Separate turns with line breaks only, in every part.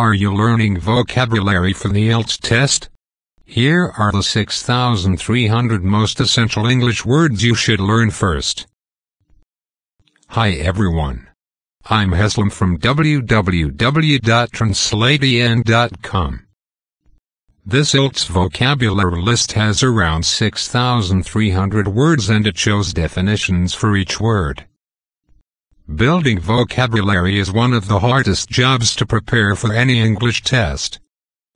Are you learning vocabulary for the IELTS test? Here are the 6,300 most essential English words you should learn first. Hi everyone. I'm Heslam from www.translatean.com. This ILTS vocabulary list has around 6,300 words and it shows definitions for each word. Building vocabulary is one of the hardest jobs to prepare for any English test.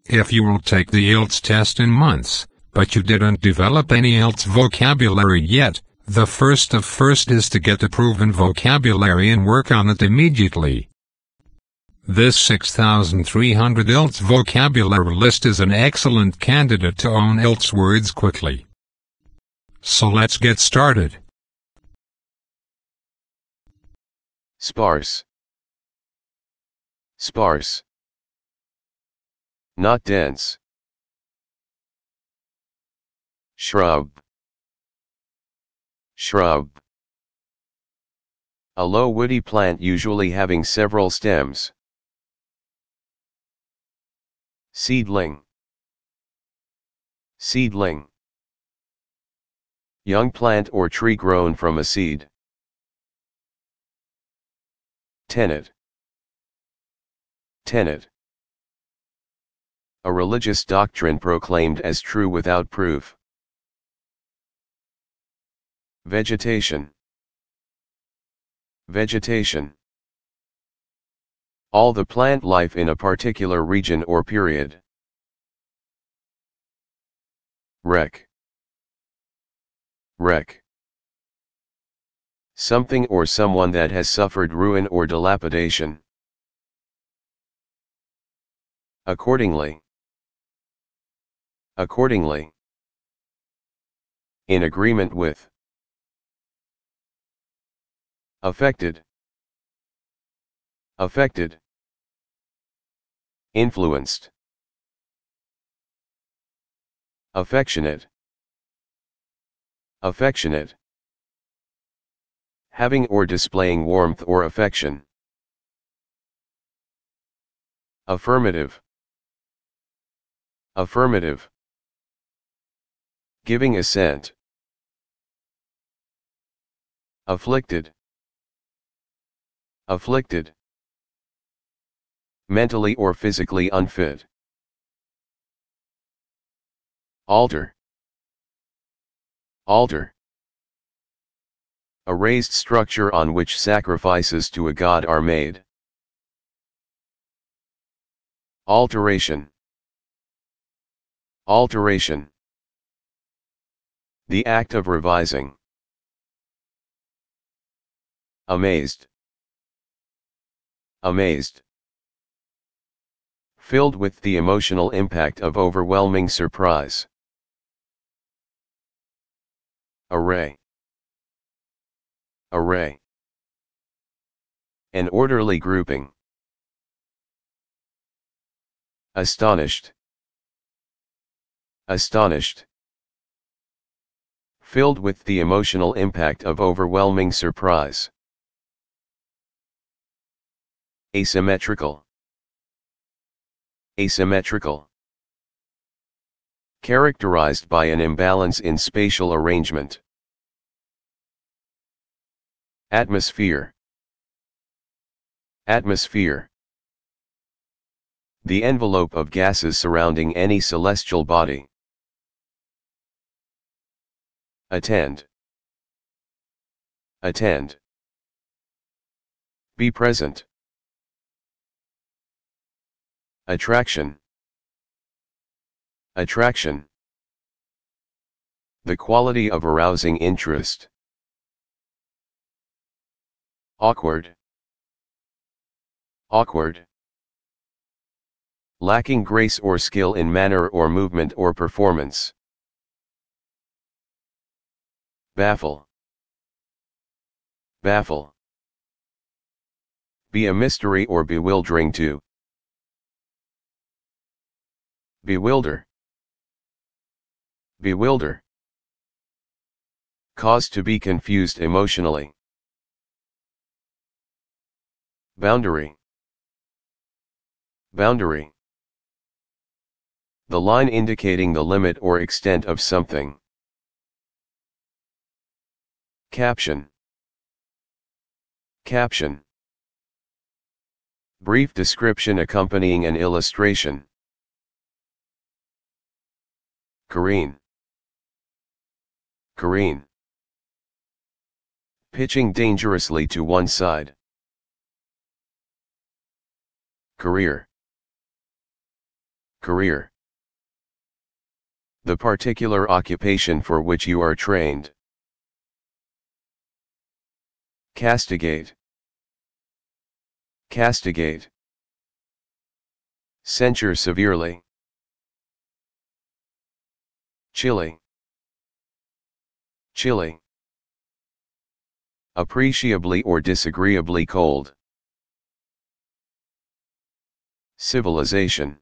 If you will take the IELTS test in months, but you didn't develop any IELTS vocabulary yet, the first of first is to get the proven vocabulary and work on it immediately. This 6,300 IELTS vocabulary list is an excellent candidate to own IELTS words quickly. So let's get started.
Sparse. Sparse. Not dense. Shrub. Shrub. A low woody plant usually having several stems. Seedling. Seedling. Young plant or tree grown from a seed. Tenet. Tenet. A religious doctrine proclaimed as true without proof. Vegetation. Vegetation. All the plant life in a particular region or period. Wreck. Wreck something or someone that has suffered ruin or dilapidation. Accordingly. Accordingly. In agreement with. Affected. Affected. Influenced. Affectionate. Affectionate having or displaying warmth or affection. Affirmative. Affirmative. Giving assent. Afflicted. Afflicted. Mentally or physically unfit. Alter. Alter a raised structure on which sacrifices to a god are made. Alteration Alteration The act of revising. Amazed. Amazed. Filled with the emotional impact of overwhelming surprise. Array. Array. An orderly grouping. Astonished. Astonished. Filled with the emotional impact of overwhelming surprise. Asymmetrical. Asymmetrical. Characterized by an imbalance in spatial arrangement. Atmosphere. Atmosphere. The envelope of gases surrounding any celestial body. Attend. Attend. Be present. Attraction. Attraction. The quality of arousing interest. Awkward. Awkward. Lacking grace or skill in manner or movement or performance. Baffle. Baffle. Be a mystery or bewildering to. Bewilder. Bewilder. Cause to be confused emotionally. Boundary. Boundary. The line indicating the limit or extent of something. Caption. Caption. Brief description accompanying an illustration. Kareen. Kareen. Pitching dangerously to one side. Career. Career. The particular occupation for which you are trained. Castigate. Castigate. Censure severely. Chilly. Chilly. Appreciably or disagreeably cold. Civilization.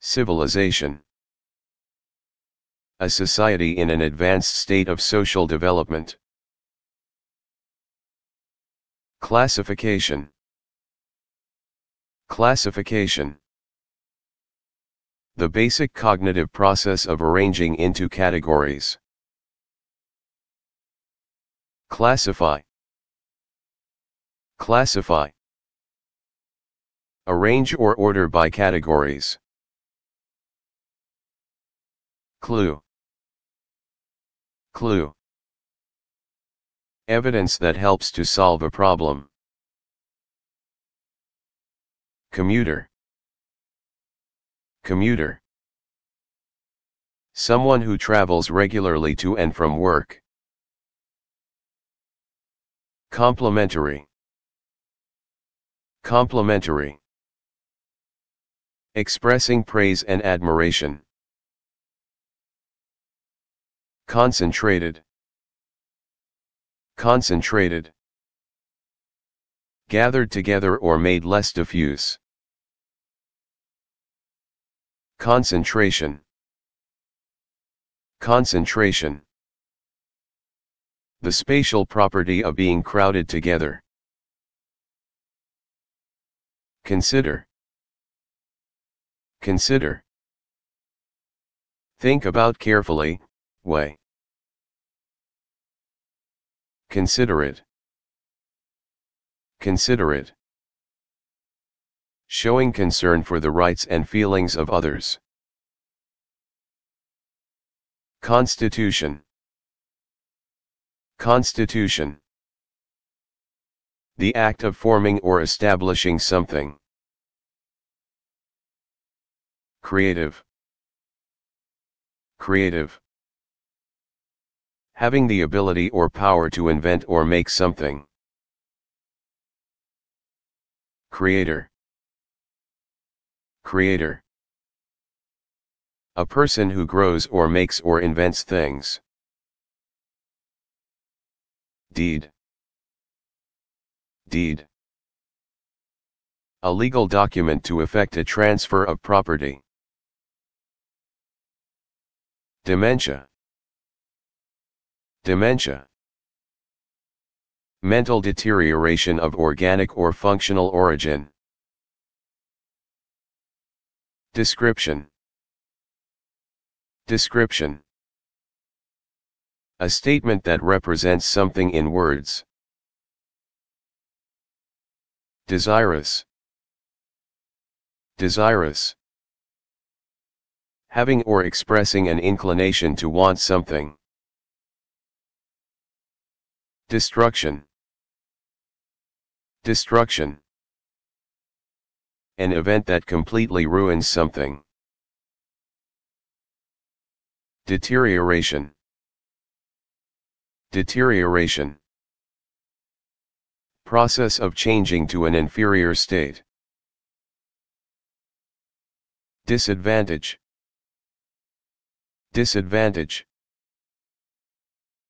Civilization. A society in an advanced state of social development. Classification. Classification. The basic cognitive process of arranging into categories. Classify. Classify. Arrange or order by categories. Clue. Clue. Evidence that helps to solve a problem. Commuter. Commuter. Someone who travels regularly to and from work. Complementary. Complementary. Expressing praise and admiration. Concentrated. Concentrated. Gathered together or made less diffuse. Concentration. Concentration. The spatial property of being crowded together. Consider. Consider. Think about carefully, weigh. Consider it. Consider it. Showing concern for the rights and feelings of others. Constitution. Constitution. The act of forming or establishing something. Creative. Creative. Having the ability or power to invent or make something. Creator. Creator. A person who grows or makes or invents things. Deed. Deed. A legal document to effect a transfer of property. Dementia. Dementia. Mental deterioration of organic or functional origin. Description. Description. A statement that represents something in words. Desirous. Desirous having or expressing an inclination to want something. Destruction Destruction An event that completely ruins something. Deterioration Deterioration Process of changing to an inferior state. Disadvantage Disadvantage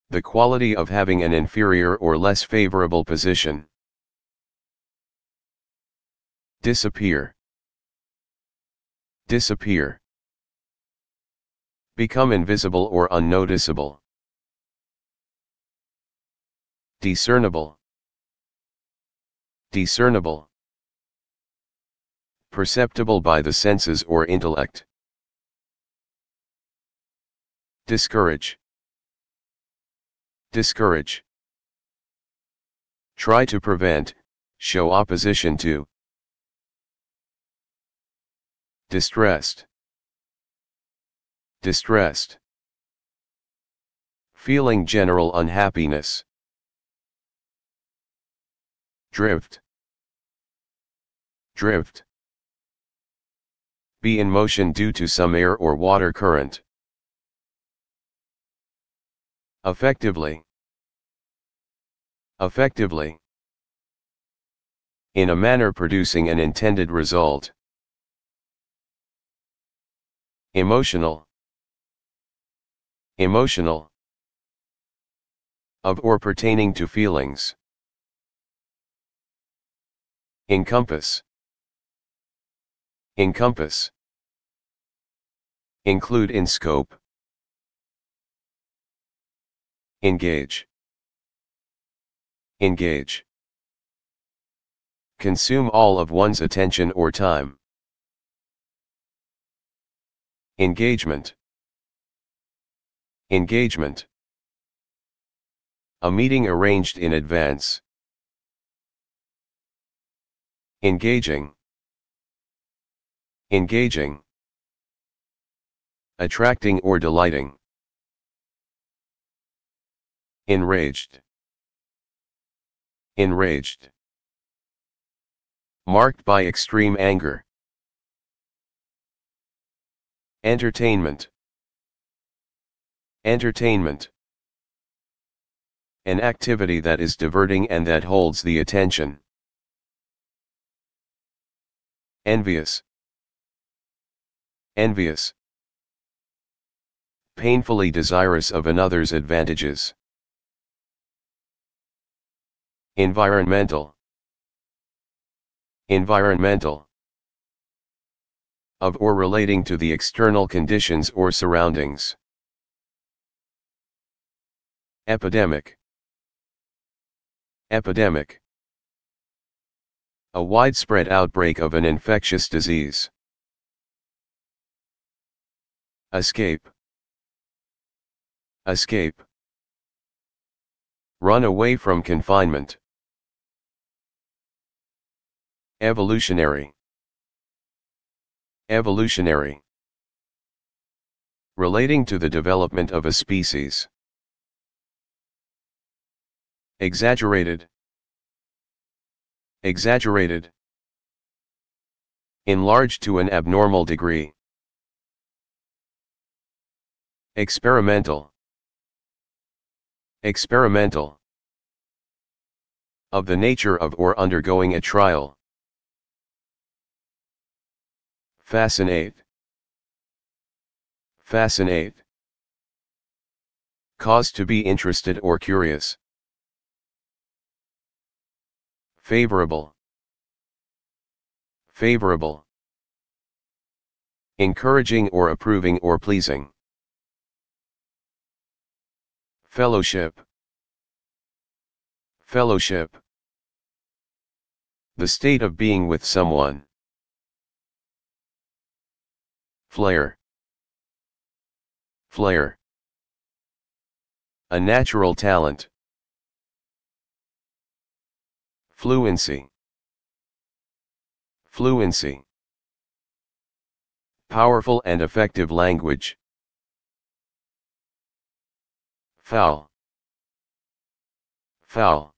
The quality of having an inferior or less favorable position. Disappear. Disappear. Become invisible or unnoticeable. Discernible. Discernible. Perceptible by the senses or intellect. Discourage. Discourage. Try to prevent, show opposition to. Distressed. Distressed. Feeling general unhappiness. Drift. Drift. Be in motion due to some air or water current. Effectively. Effectively. In a manner producing an intended result. Emotional. Emotional. Of or pertaining to feelings. Encompass. Encompass. Include in scope. Engage. Engage. Consume all of one's attention or time. Engagement. Engagement. A meeting arranged in advance. Engaging. Engaging. Attracting or delighting. Enraged. Enraged. Marked by extreme anger. Entertainment. Entertainment. An activity that is diverting and that holds the attention. Envious. Envious. Painfully desirous of another's advantages. Environmental. Environmental. Of or relating to the external conditions or surroundings. Epidemic. Epidemic. A widespread outbreak of an infectious disease. Escape. Escape. Run away from confinement. Evolutionary. Evolutionary. Relating to the development of a species. Exaggerated. Exaggerated. Enlarged to an abnormal degree. Experimental. Experimental. Of the nature of or undergoing a trial. Fascinate. Fascinate. Cause to be interested or curious. Favorable. Favorable. Encouraging or approving or pleasing. Fellowship. Fellowship. The state of being with someone. Flare. Flare. A natural talent. Fluency. Fluency. Powerful and effective language. Foul. Foul.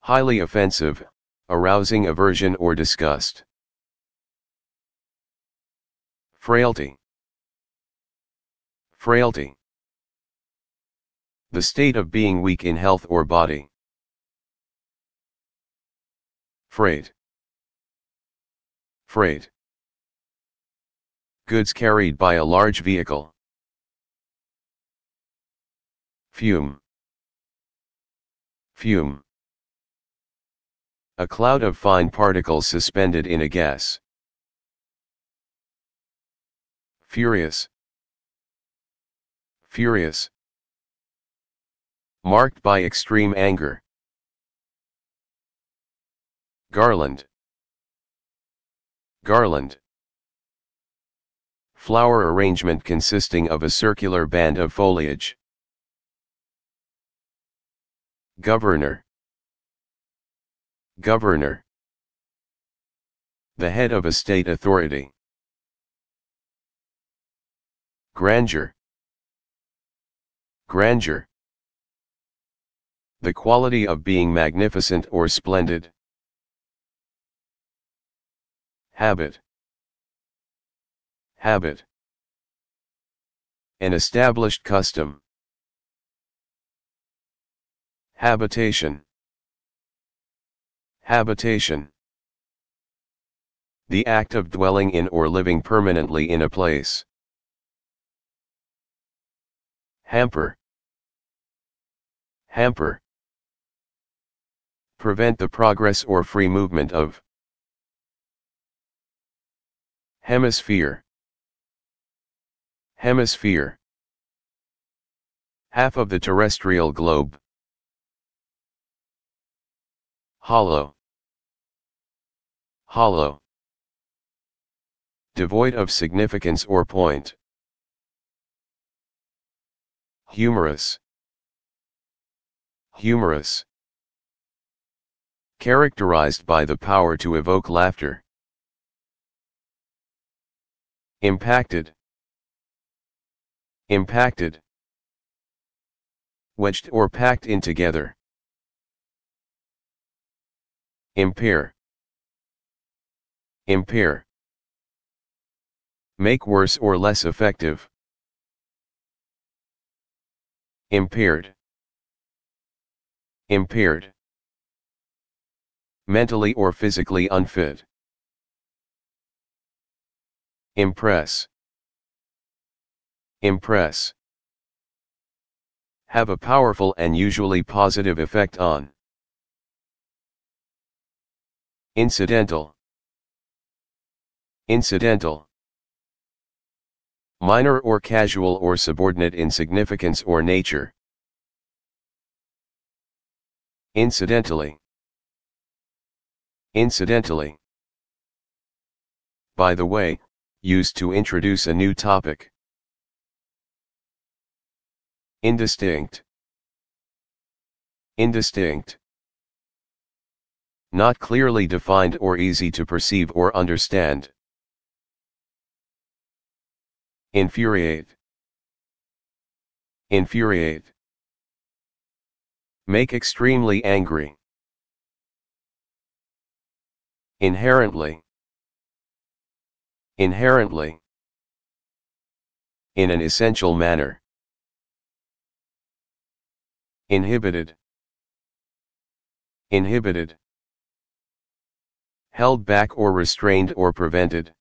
Highly offensive, arousing aversion or disgust. Frailty. Frailty. The state of being weak in health or body. Freight. Freight. Goods carried by a large vehicle. Fume. Fume. A cloud of fine particles suspended in a gas. Furious. Furious. Marked by extreme anger. Garland. Garland. Flower arrangement consisting of a circular band of foliage. Governor. Governor. The head of a state authority. Grandeur. Grandeur. The quality of being magnificent or splendid. Habit. Habit. An established custom. Habitation. Habitation. The act of dwelling in or living permanently in a place. Hamper. Hamper. Prevent the progress or free movement of. Hemisphere. Hemisphere. Half of the terrestrial globe. Hollow. Hollow. Devoid of significance or point. Humorous. Humorous. Characterized by the power to evoke laughter. Impacted. Impacted. Wedged or packed in together. Impair. Impair. Make worse or less effective. Impaired. Impaired. Mentally or physically unfit. Impress. Impress. Have a powerful and usually positive effect on. Incidental. Incidental minor or casual or subordinate in significance or nature. Incidentally. Incidentally. By the way, used to introduce a new topic. Indistinct. Indistinct. Not clearly defined or easy to perceive or understand. Infuriate. Infuriate. Make extremely angry. Inherently. Inherently. In an essential manner. Inhibited. Inhibited. Held back or restrained or prevented.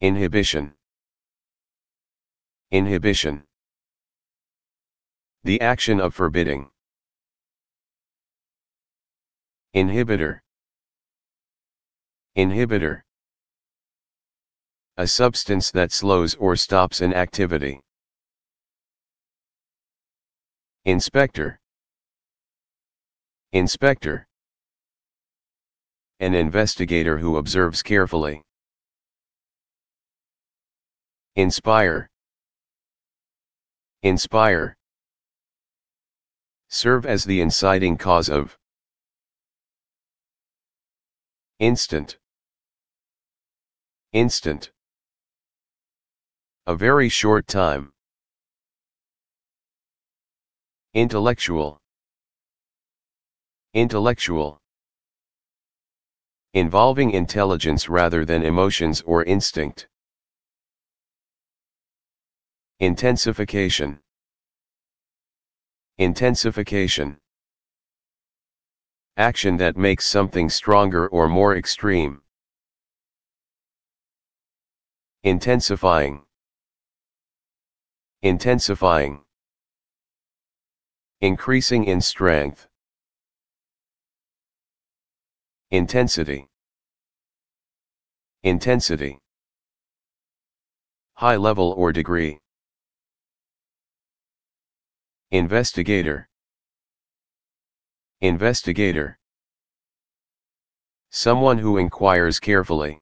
Inhibition. Inhibition. The action of forbidding. Inhibitor. Inhibitor. A substance that slows or stops an activity. Inspector. Inspector. An investigator who observes carefully. Inspire. Inspire. Serve as the inciting cause of. Instant. Instant. A very short time. Intellectual. Intellectual. Involving intelligence rather than emotions or instinct. Intensification. Intensification. Action that makes something stronger or more extreme. Intensifying. Intensifying. Increasing in strength. Intensity. Intensity. High level or degree. Investigator. Investigator. Someone who inquires carefully.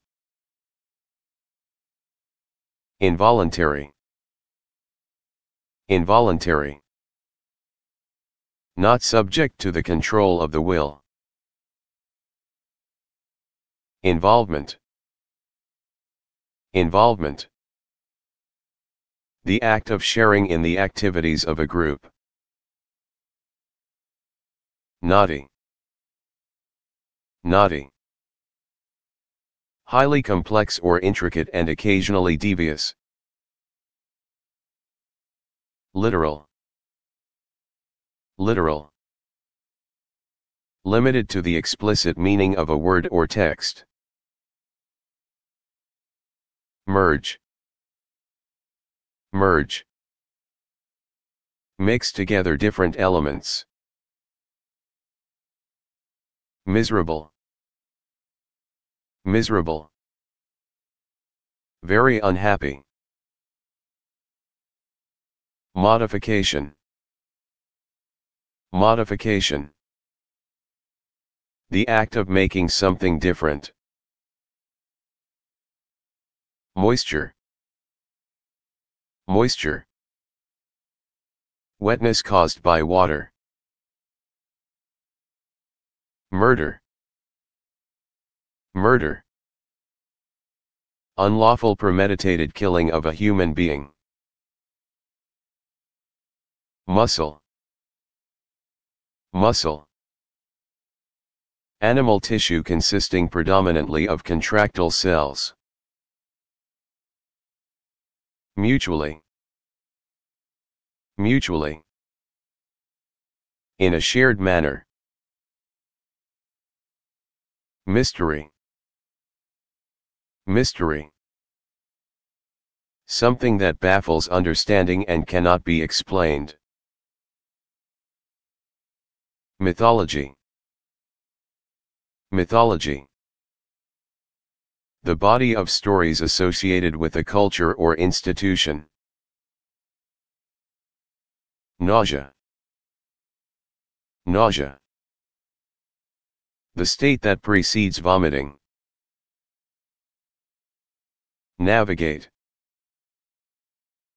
Involuntary. Involuntary. Not subject to the control of the will. Involvement. Involvement. The act of sharing in the activities of a group. Naughty. Naughty. Highly complex or intricate and occasionally devious. Literal. Literal. Limited to the explicit meaning of a word or text. Merge. Merge. Mix together different elements. Miserable. Miserable. Very unhappy. Modification. Modification. The act of making something different. Moisture. Moisture. Wetness caused by water. Murder. Murder. Unlawful premeditated killing of a human being. Muscle. Muscle. Animal tissue consisting predominantly of contractile cells. Mutually. Mutually. In a shared manner. Mystery. Mystery. Something that baffles understanding and cannot be explained. Mythology. Mythology. The body of stories associated with a culture or institution. Nausea. Nausea. The state that precedes vomiting. Navigate.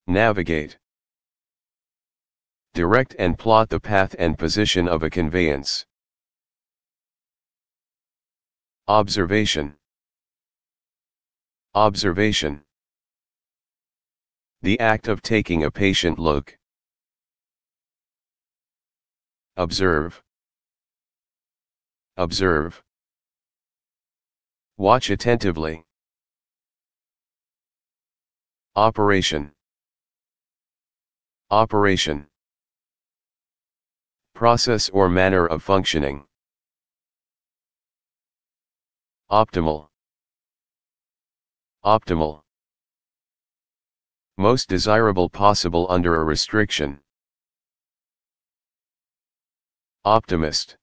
Navigate. Direct and plot the path and position of a conveyance. Observation. Observation. The act of taking a patient look. Observe observe. Watch attentively. Operation. Operation. Process or manner of functioning. Optimal. Optimal. Most desirable possible under a restriction. Optimist.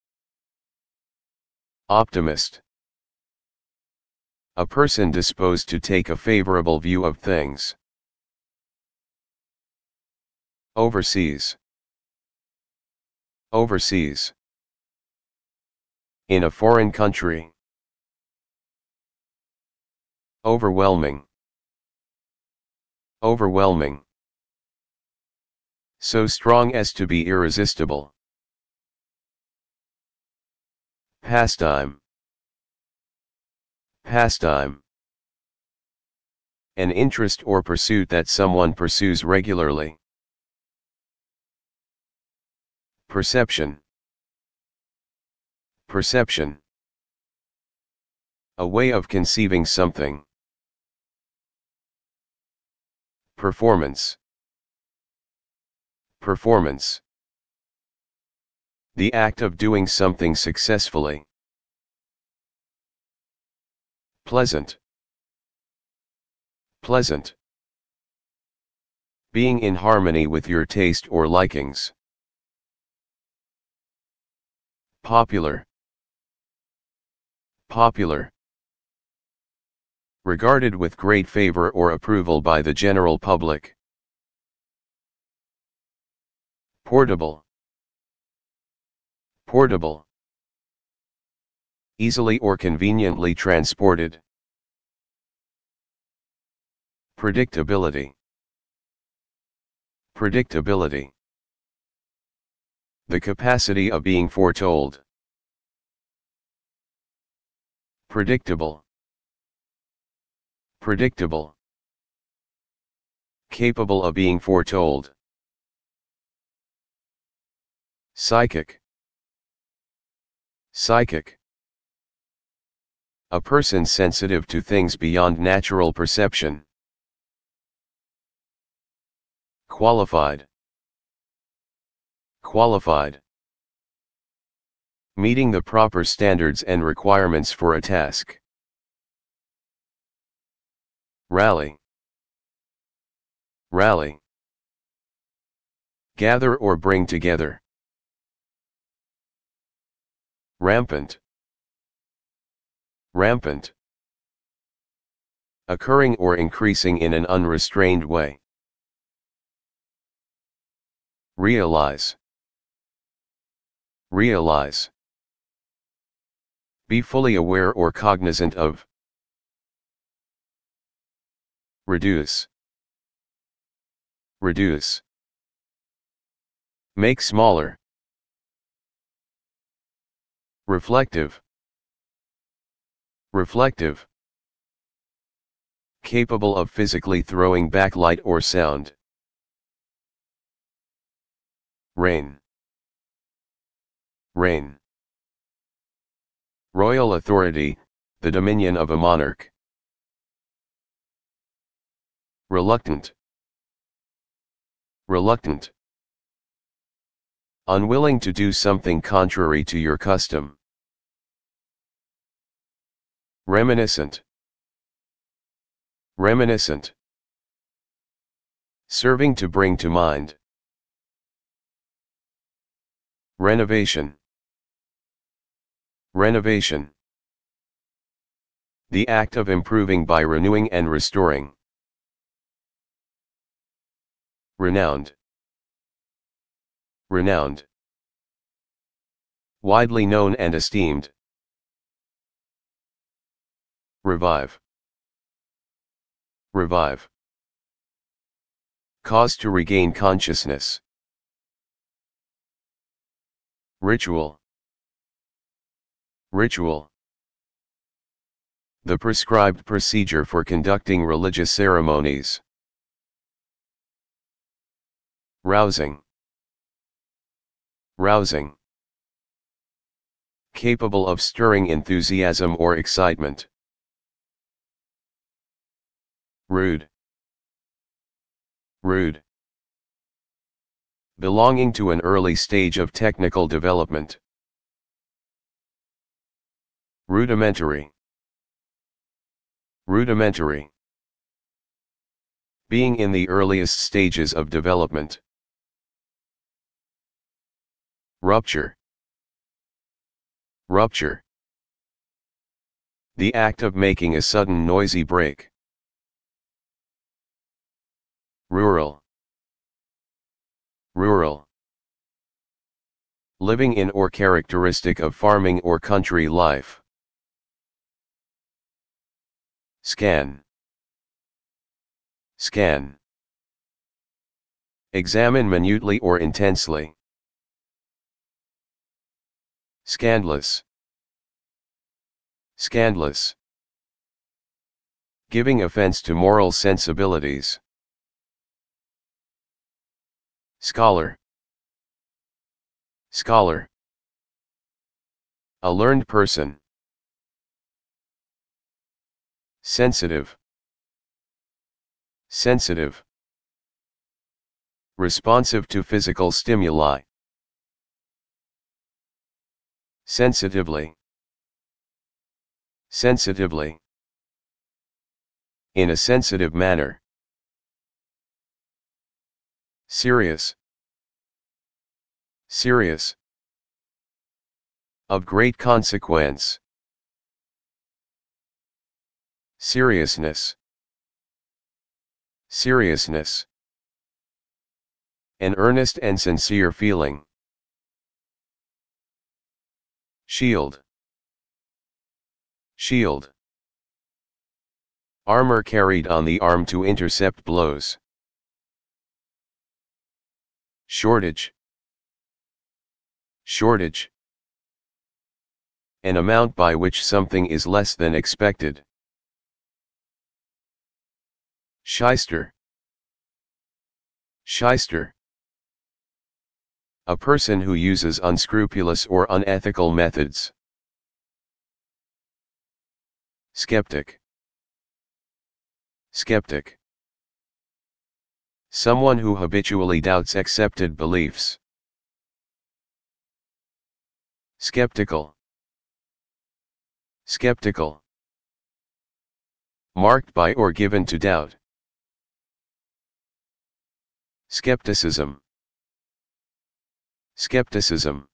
Optimist. A person disposed to take a favorable view of things. Overseas. Overseas. In a foreign country. Overwhelming. Overwhelming. So strong as to be irresistible. Pastime. Pastime. An interest or pursuit that someone pursues regularly. Perception. Perception. A way of conceiving something. Performance. Performance the act of doing something successfully. Pleasant. Pleasant. Being in harmony with your taste or likings. Popular. Popular. Regarded with great favor or approval by the general public. Portable. Portable. Easily or conveniently transported. Predictability. Predictability. The capacity of being foretold. Predictable. Predictable. Capable of being foretold. Psychic. Psychic A person sensitive to things beyond natural perception. Qualified Qualified Meeting the proper standards and requirements for a task. Rally Rally Gather or bring together. Rampant. Rampant. Occurring or increasing in an unrestrained way. Realize. Realize. Be fully aware or cognizant of. Reduce. Reduce. Make smaller. Reflective. Reflective. Capable of physically throwing back light or sound. Rain. Rain. Royal authority, the dominion of a monarch. Reluctant. Reluctant unwilling to do something contrary to your custom. Reminiscent Reminiscent Serving to bring to mind. Renovation Renovation The act of improving by renewing and restoring. Renowned renowned, widely known and esteemed, revive, revive, cause to regain consciousness, ritual, ritual, the prescribed procedure for conducting religious ceremonies, rousing, rousing. Capable of stirring enthusiasm or excitement. Rude. Rude. Belonging to an early stage of technical development. Rudimentary. Rudimentary. Being in the earliest stages of development. Rupture. Rupture. The act of making a sudden noisy break. Rural. Rural. Living in or characteristic of farming or country life. Scan. Scan. Examine minutely or intensely. Scandalous. Scandalous. Giving offense to moral sensibilities. Scholar. Scholar. A learned person. Sensitive. Sensitive. Responsive to physical stimuli. Sensitively. Sensitively. In a sensitive manner. Serious. Serious. Of great consequence. Seriousness. Seriousness. An earnest and sincere feeling. Shield. Shield. Armor carried on the arm to intercept blows. Shortage. Shortage. An amount by which something is less than expected. Shyster. Shyster a person who uses unscrupulous or unethical methods. Skeptic. Skeptic. Someone who habitually doubts accepted beliefs. Skeptical. Skeptical. Marked by or given to doubt. Skepticism. Skepticism.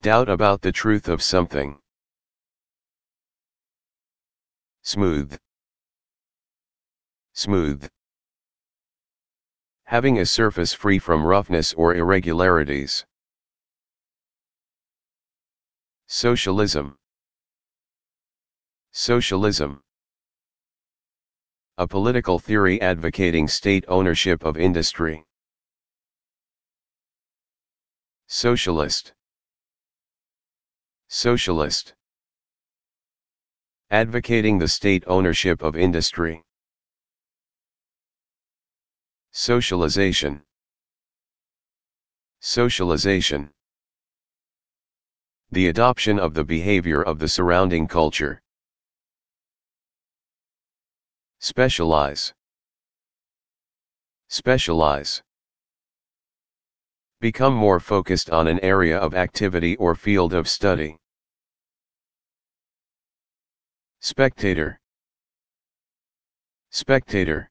Doubt about the truth of something. Smooth. Smooth. Having a surface free from roughness or irregularities. Socialism. Socialism. A political theory advocating state ownership of industry. Socialist. Socialist. Advocating the state ownership of industry. Socialization. Socialization. The adoption of the behavior of the surrounding culture. Specialize. Specialize. Become more focused on an area of activity or field of study. Spectator Spectator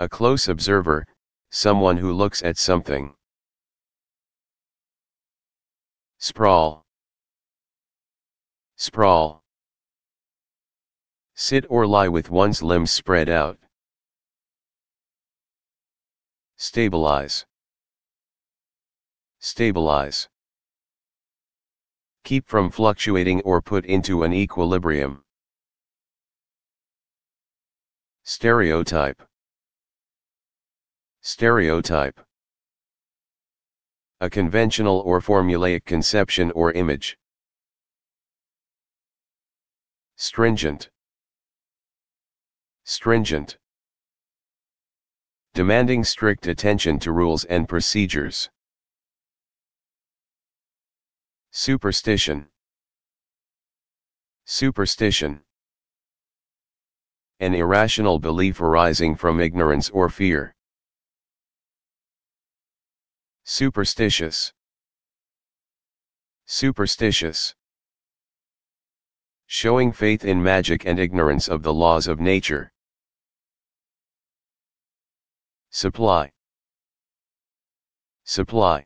A close observer, someone who looks at something. Sprawl Sprawl Sit or lie with one's limbs spread out. Stabilize Stabilize. Keep from fluctuating or put into an equilibrium. Stereotype. Stereotype. A conventional or formulaic conception or image. Stringent. Stringent. Demanding strict attention to rules and procedures. Superstition. Superstition. An irrational belief arising from ignorance or fear. Superstitious. Superstitious. Showing faith in magic and ignorance of the laws of nature. Supply. Supply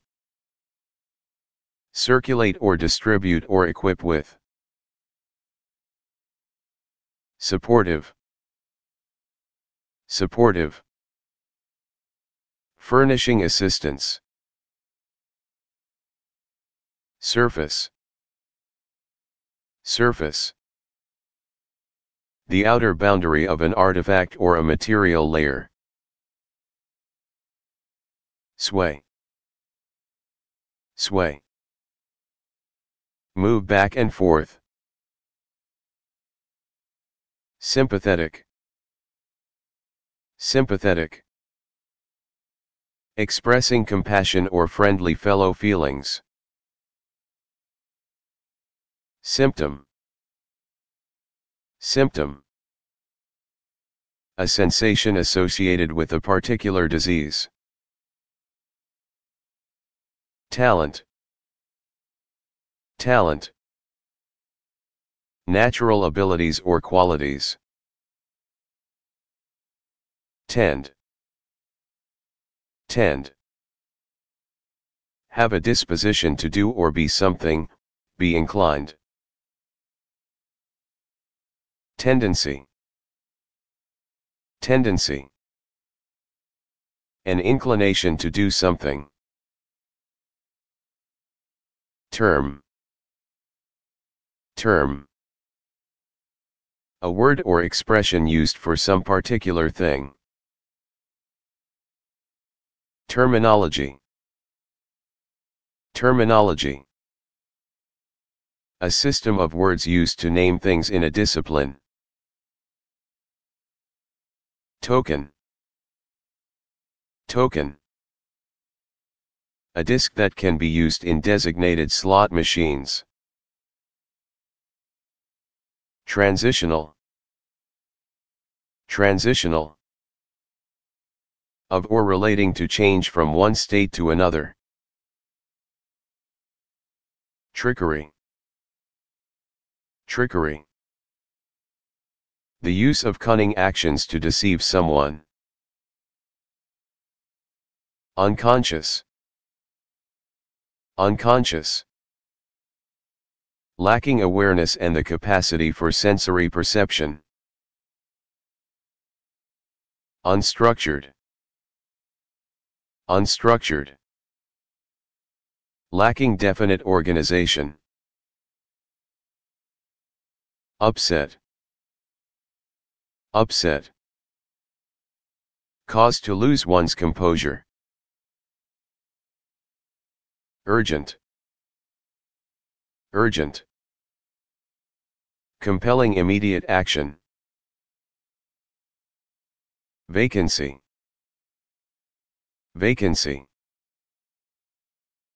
circulate or distribute or equip with. Supportive. Supportive. Furnishing assistance. Surface. Surface. The outer boundary of an artifact or a material layer. Sway. Sway. Move back and forth. Sympathetic. Sympathetic. Expressing compassion or friendly fellow feelings. Symptom. Symptom. A sensation associated with a particular disease. Talent. Talent Natural abilities or qualities Tend Tend Have a disposition to do or be something, be inclined. Tendency Tendency An inclination to do something. Term term. A word or expression used for some particular thing. Terminology. Terminology. A system of words used to name things in a discipline. Token. Token. A disk that can be used in designated slot machines. Transitional. Transitional. Of or relating to change from one state to another. Trickery. Trickery. The use of cunning actions to deceive someone. Unconscious. Unconscious lacking awareness and the capacity for sensory perception. Unstructured. Unstructured. Lacking definite organization. Upset. Upset. Cause to lose one's composure. Urgent. Urgent. Compelling immediate action. Vacancy. Vacancy.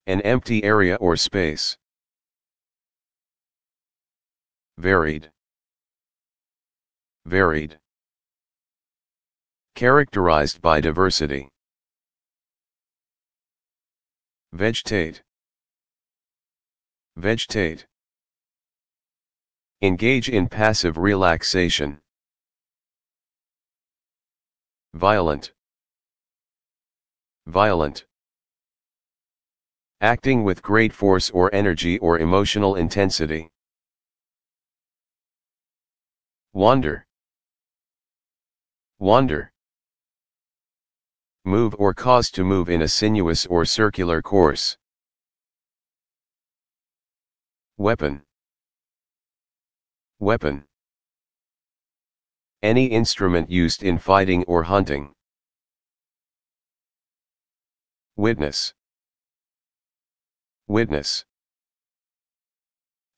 An empty area or space. Varied. Varied. Characterized by diversity. Vegetate. Vegetate. Engage in passive relaxation. Violent. Violent. Acting with great force or energy or emotional intensity. Wander. Wander. Move or cause to move in a sinuous or circular course. Weapon. Weapon. Any instrument used in fighting or hunting. Witness. Witness.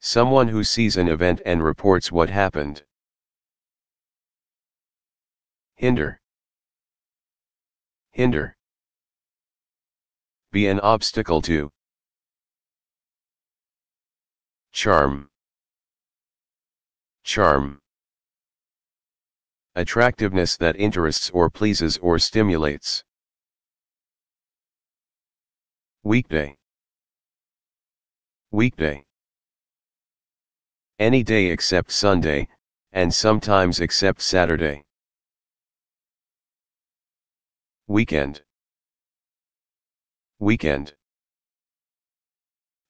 Someone who sees an event and reports what happened. Hinder. Hinder. Be an obstacle to. Charm. Charm. Attractiveness that interests or pleases or stimulates. Weekday. Weekday. Any day except Sunday, and sometimes except Saturday. Weekend. Weekend.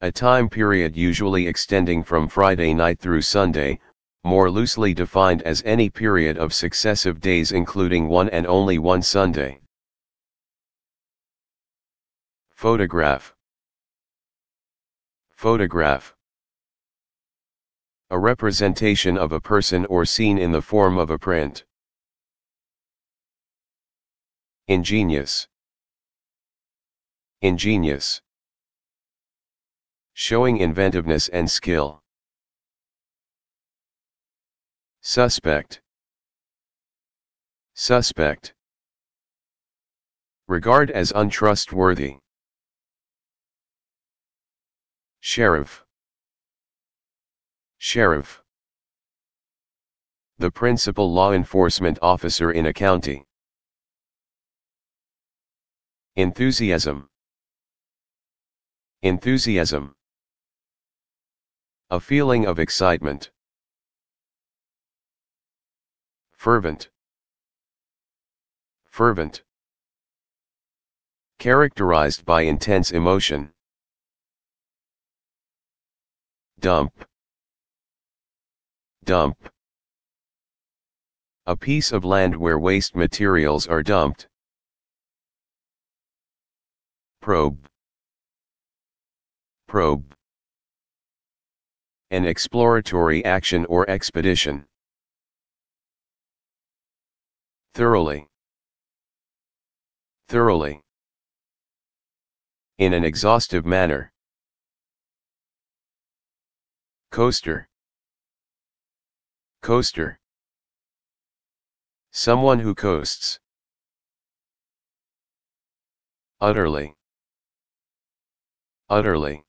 A time period usually extending from Friday night through Sunday, more loosely defined as any period of successive days including one and only one Sunday. Photograph Photograph A representation of a person or scene in the form of a print. Ingenious Ingenious Showing inventiveness and skill. Suspect. Suspect. Regard as untrustworthy. Sheriff. Sheriff. The principal law enforcement officer in a county. Enthusiasm. Enthusiasm. A feeling of excitement. Fervent. Fervent. Characterized by intense emotion. Dump. Dump. A piece of land where waste materials are dumped. Probe. Probe. An exploratory action or expedition. Thoroughly. Thoroughly. In an exhaustive manner. Coaster. Coaster. Someone who coasts. Utterly. Utterly.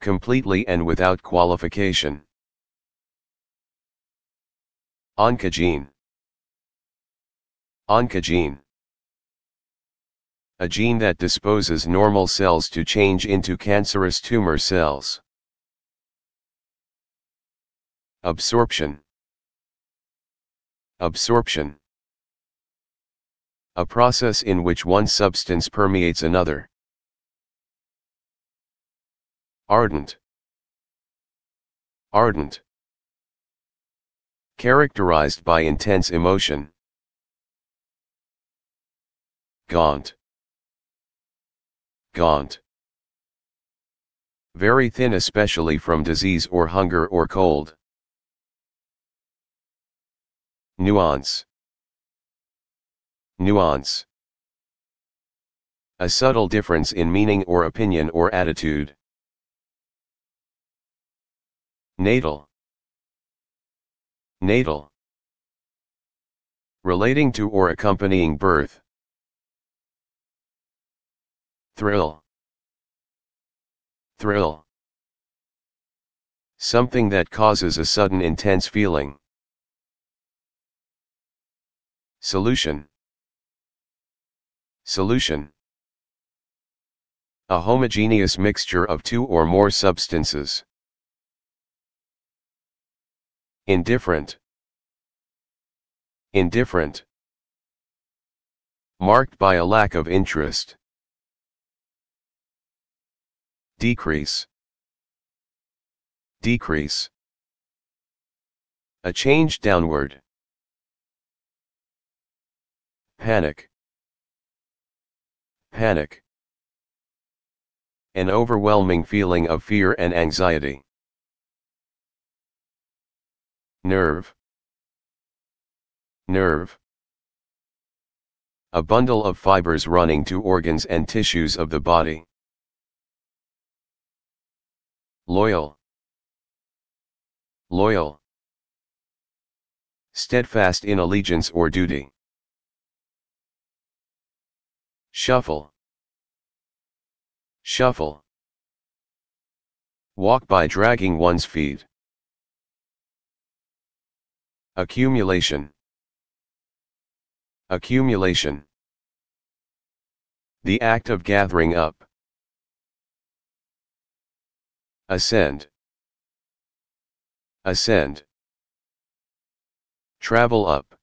Completely and without qualification. Oncogene. Oncogene A gene that disposes normal cells to change into cancerous tumor cells. Absorption Absorption A process in which one substance permeates another. Ardent Ardent Characterized by intense emotion gaunt, gaunt. Very thin especially from disease or hunger or cold. Nuance Nuance A subtle difference in meaning or opinion or attitude. Natal Natal Relating to or accompanying birth. Thrill. Thrill. Something that causes a sudden intense feeling. Solution. Solution. A homogeneous mixture of two or more substances. Indifferent. Indifferent. Marked by a lack of interest. Decrease. Decrease. A change downward. Panic. Panic. An overwhelming feeling of fear and anxiety. Nerve. Nerve. A bundle of fibers running to organs and tissues of the body. Loyal. Loyal. Steadfast in allegiance or duty. Shuffle. Shuffle. Walk by dragging one's feet. Accumulation. Accumulation. The act of gathering up. Ascend. Ascend. Travel up.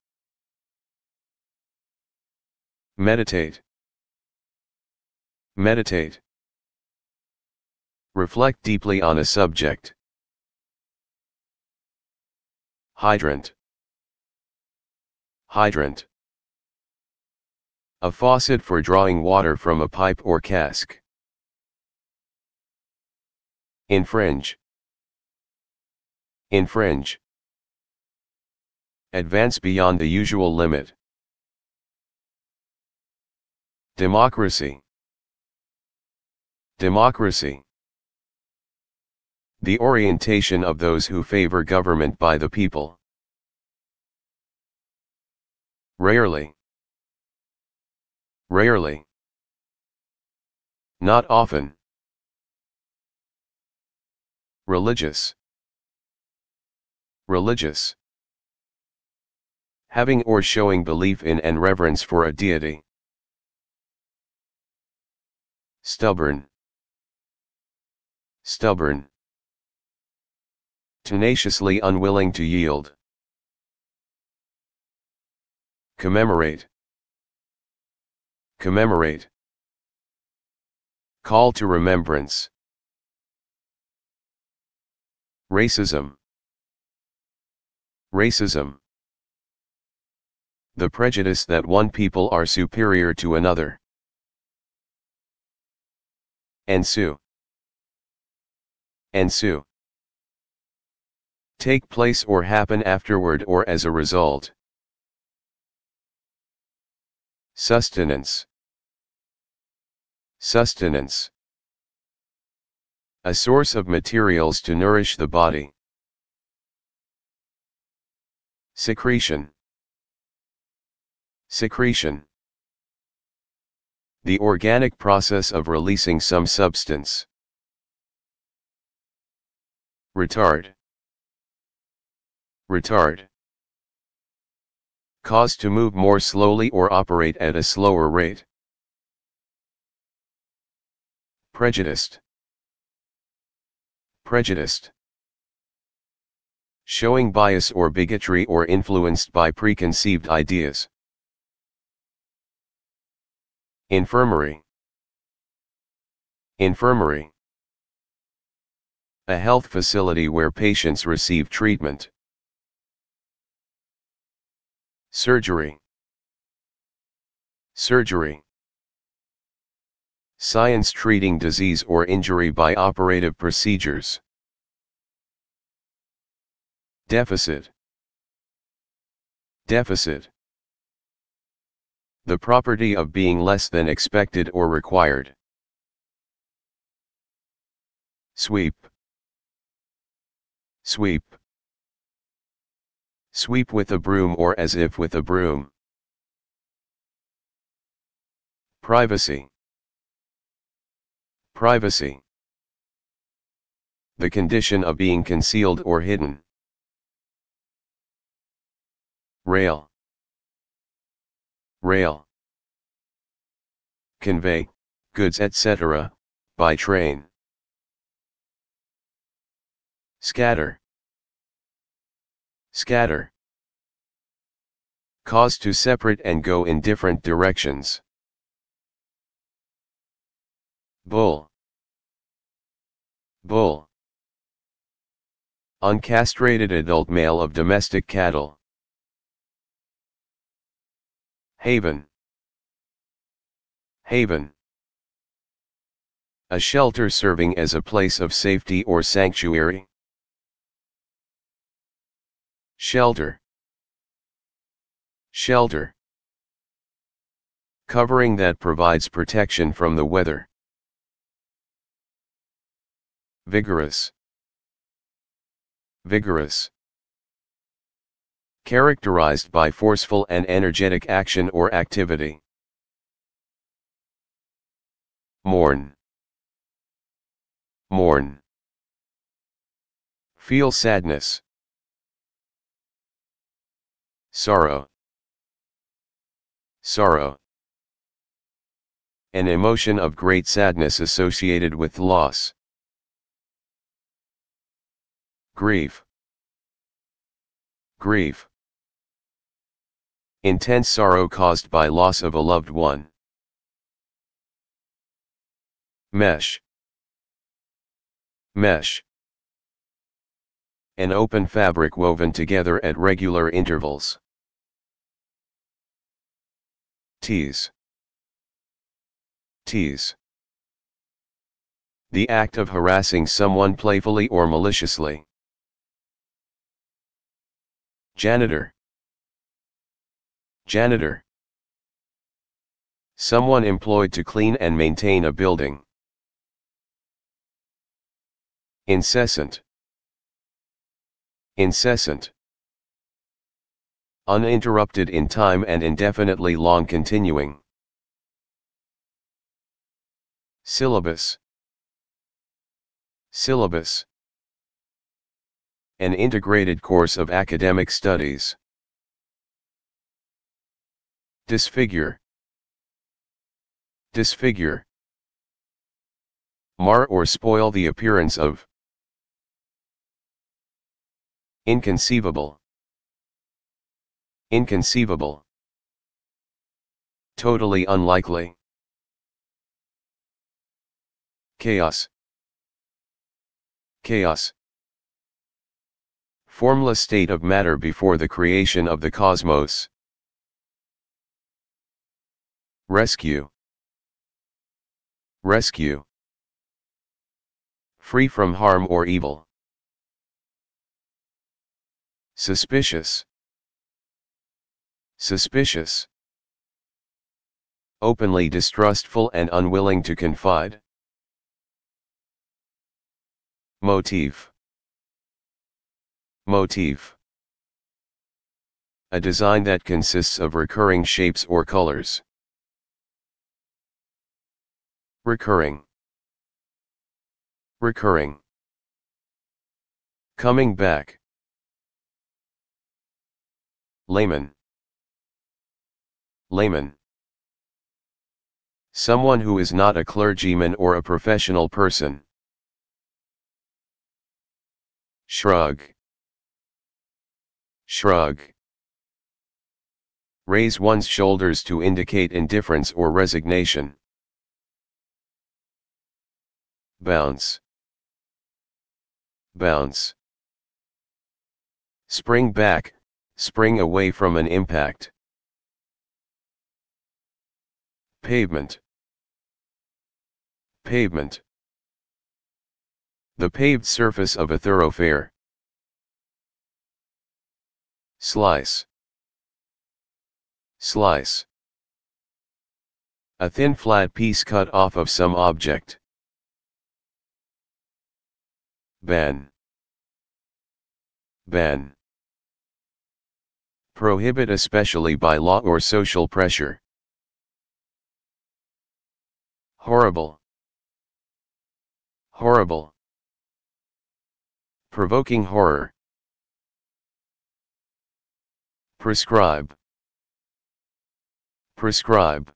Meditate. Meditate. Reflect deeply on a subject. Hydrant. Hydrant. A faucet for drawing water from a pipe or cask. Infringe. Infringe. Advance beyond the usual limit. Democracy. Democracy. The orientation of those who favor government by the people. Rarely. Rarely. Not often. Religious. Religious. Having or showing belief in and reverence for a deity. Stubborn. Stubborn. Tenaciously unwilling to yield. Commemorate. Commemorate. Call to remembrance. Racism. Racism. The prejudice that one people are superior to another. Ensue. Ensue. Take place or happen afterward or as a result. Sustenance. Sustenance a source of materials to nourish the body. Secretion Secretion The organic process of releasing some substance. Retard Retard Cause to move more slowly or operate at a slower rate. Prejudiced prejudiced. Showing bias or bigotry or influenced by preconceived ideas. Infirmary Infirmary A health facility where patients receive treatment. Surgery Surgery Science treating disease or injury by operative procedures. Deficit. Deficit. The property of being less than expected or required. Sweep. Sweep. Sweep with a broom or as if with a broom. Privacy. Privacy. The condition of being concealed or hidden. Rail. Rail. Convey, goods etc., by train. Scatter. Scatter. Cause to separate and go in different directions. Bull. Bull. Uncastrated adult male of domestic cattle. Haven. Haven. A shelter serving as a place of safety or sanctuary. Shelter. Shelter. Covering that provides protection from the weather. Vigorous. Vigorous. Characterized by forceful and energetic action or activity. Mourn. Mourn. Feel sadness. Sorrow. Sorrow. An emotion of great sadness associated with loss. Grief. Grief. Intense sorrow caused by loss of a loved one. Mesh. Mesh. An open fabric woven together at regular intervals. Tease. Tease. The act of harassing someone playfully or maliciously. Janitor. Janitor. Someone employed to clean and maintain a building. Incessant. Incessant. Uninterrupted in time and indefinitely long continuing. Syllabus. Syllabus an integrated course of academic studies. Disfigure Disfigure Mar or spoil the appearance of Inconceivable Inconceivable Totally unlikely Chaos Chaos formless state of matter before the creation of the cosmos. Rescue Rescue Free from harm or evil. Suspicious Suspicious Openly distrustful and unwilling to confide. Motive. Motif A design that consists of recurring shapes or colors. Recurring Recurring Coming back Layman Layman Someone who is not a clergyman or a professional person. Shrug Shrug. Raise one's shoulders to indicate indifference or resignation. Bounce. Bounce. Spring back, spring away from an impact. Pavement. Pavement. The paved surface of a thoroughfare. Slice. Slice. A thin flat piece cut off of some object. Ban. Ban. Prohibit especially by law or social pressure. Horrible. Horrible. Provoking horror. Prescribe. Prescribe.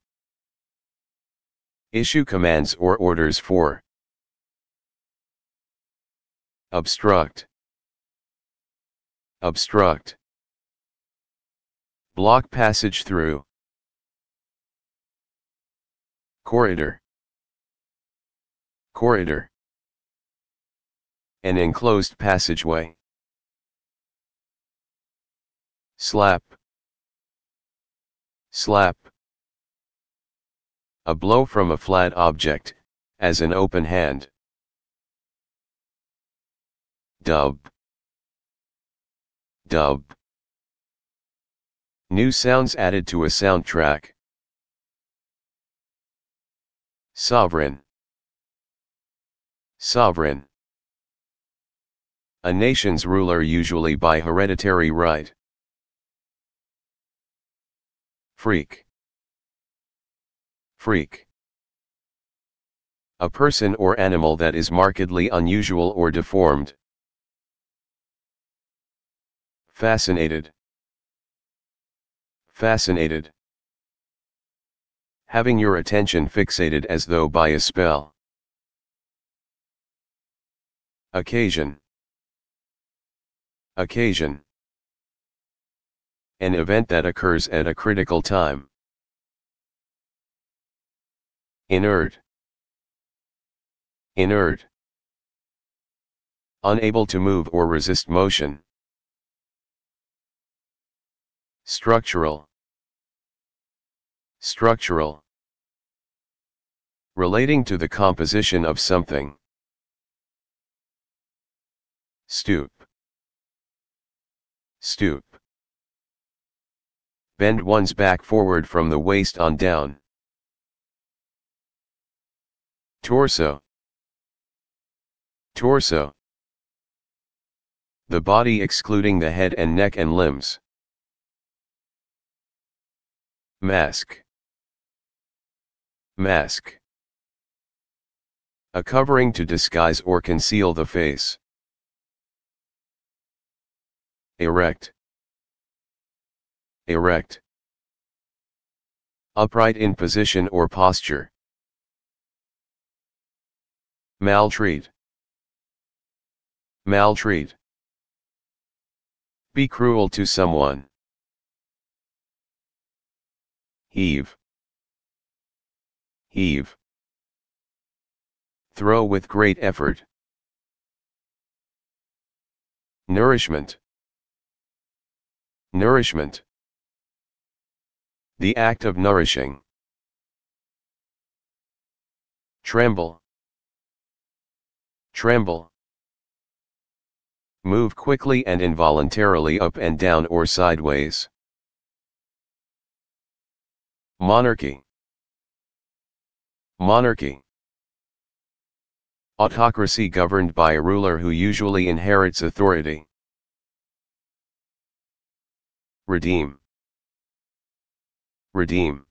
Issue commands or orders for. Obstruct. Obstruct. Block passage through. Corridor. Corridor. An enclosed passageway. Slap. Slap. A blow from a flat object, as an open hand. Dub. Dub. New sounds added to a soundtrack. Sovereign. Sovereign. A nation's ruler usually by hereditary right. Freak. Freak. A person or animal that is markedly unusual or deformed. Fascinated. Fascinated. Having your attention fixated as though by a spell. Occasion. Occasion an event that occurs at a critical time. Inert. Inert. Unable to move or resist motion. Structural. Structural. Relating to the composition of something. Stoop. Stoop bend one's back forward from the waist on down. Torso Torso The body excluding the head and neck and limbs. Mask Mask A covering to disguise or conceal the face. Erect erect. Upright in position or posture. Maltreat. Maltreat. Be cruel to someone. Heave. Heave. Throw with great effort. Nourishment. Nourishment the act of nourishing. Tremble. Tremble. Move quickly and involuntarily up and down or sideways. Monarchy. Monarchy. Autocracy governed by a ruler who usually inherits authority. Redeem redeem.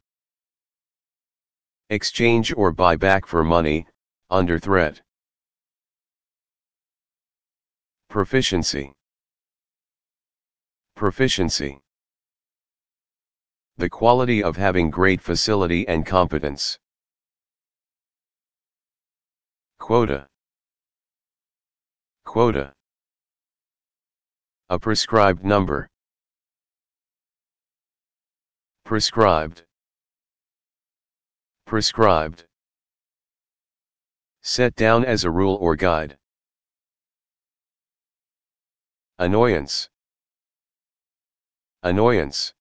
Exchange or buy back for money, under threat. Proficiency. Proficiency. The quality of having great facility and competence. Quota. Quota. A prescribed number. Prescribed. Prescribed. Set down as a rule or guide. Annoyance. Annoyance.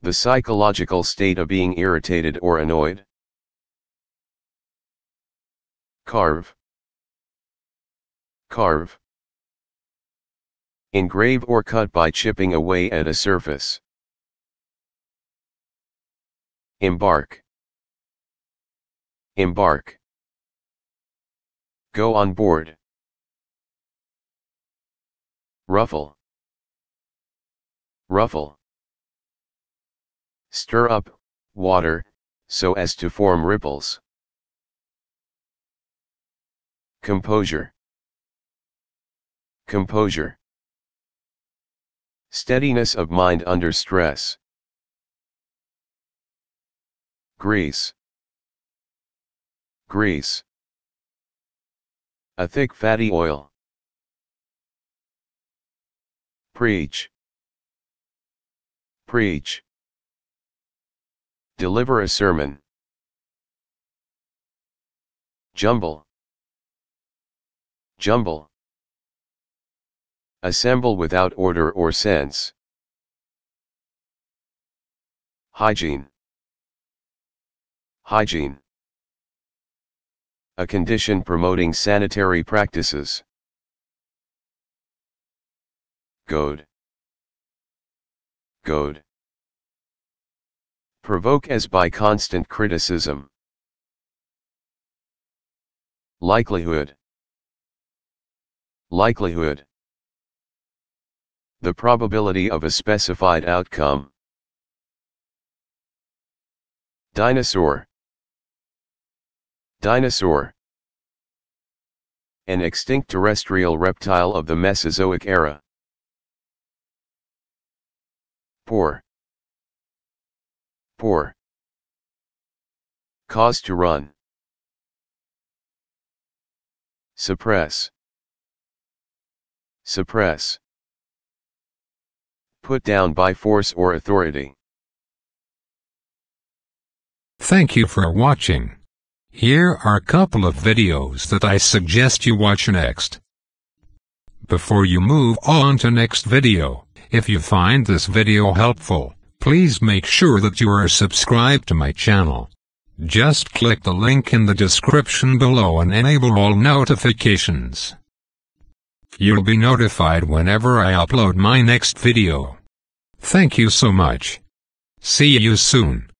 The psychological state of being irritated or annoyed. Carve. Carve. Engrave or cut by chipping away at a surface. Embark. Embark. Go on board. Ruffle. Ruffle. Stir up, water, so as to form ripples. Composure. Composure. Steadiness of mind under stress. Grease. Greece, A thick fatty oil. Preach. Preach. Deliver a sermon. Jumble. Jumble. Assemble without order or sense. Hygiene. Hygiene. A condition promoting sanitary practices. Goad. Goad. Provoke as by constant criticism. Likelihood. Likelihood. The probability of a specified outcome. Dinosaur. Dinosaur An extinct terrestrial reptile of the Mesozoic era. Poor. Poor. Cause to run. Suppress. Suppress. Put down by force or authority. Thank you for watching.
Here are a couple of videos that I suggest you watch next. Before you move on to next video, if you find this video helpful, please make sure that you are subscribed to my channel. Just click the link in the description below and enable all notifications. You'll be notified whenever I upload my next video. Thank you so much.
See you soon.